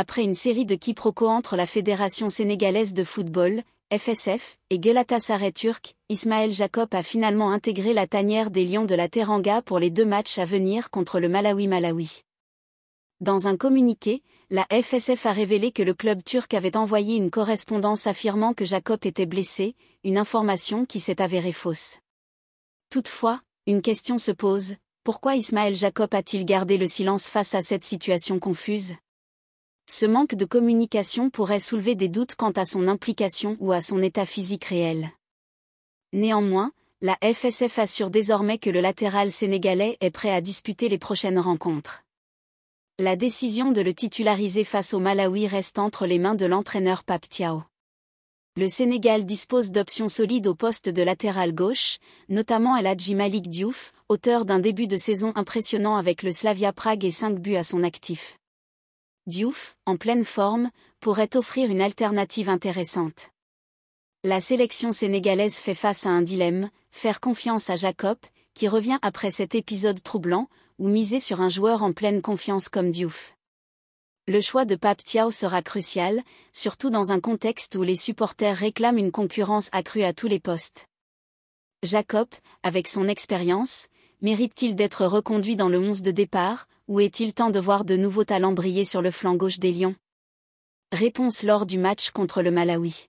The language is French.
après une série de quiproquos entre la Fédération sénégalaise de football, FSF, et Galatasaray turc, Ismaël Jacob a finalement intégré la tanière des Lions de la Teranga pour les deux matchs à venir contre le Malawi-Malawi. Dans un communiqué, la FSF a révélé que le club turc avait envoyé une correspondance affirmant que Jacob était blessé, une information qui s'est avérée fausse. Toutefois, une question se pose, pourquoi Ismaël Jacob a-t-il gardé le silence face à cette situation confuse ce manque de communication pourrait soulever des doutes quant à son implication ou à son état physique réel. Néanmoins, la FSF assure désormais que le latéral sénégalais est prêt à disputer les prochaines rencontres. La décision de le titulariser face au Malawi reste entre les mains de l'entraîneur Thiao. Le Sénégal dispose d'options solides au poste de latéral gauche, notamment à Hadji Diouf, auteur d'un début de saison impressionnant avec le Slavia Prague et 5 buts à son actif. Diouf, en pleine forme, pourrait offrir une alternative intéressante. La sélection sénégalaise fait face à un dilemme, faire confiance à Jacob, qui revient après cet épisode troublant, ou miser sur un joueur en pleine confiance comme Diouf. Le choix de Pape Tiao sera crucial, surtout dans un contexte où les supporters réclament une concurrence accrue à tous les postes. Jacob, avec son expérience, mérite-t-il d'être reconduit dans le 11 de départ, ou est-il temps de voir de nouveaux talents briller sur le flanc gauche des Lions Réponse lors du match contre le Malawi.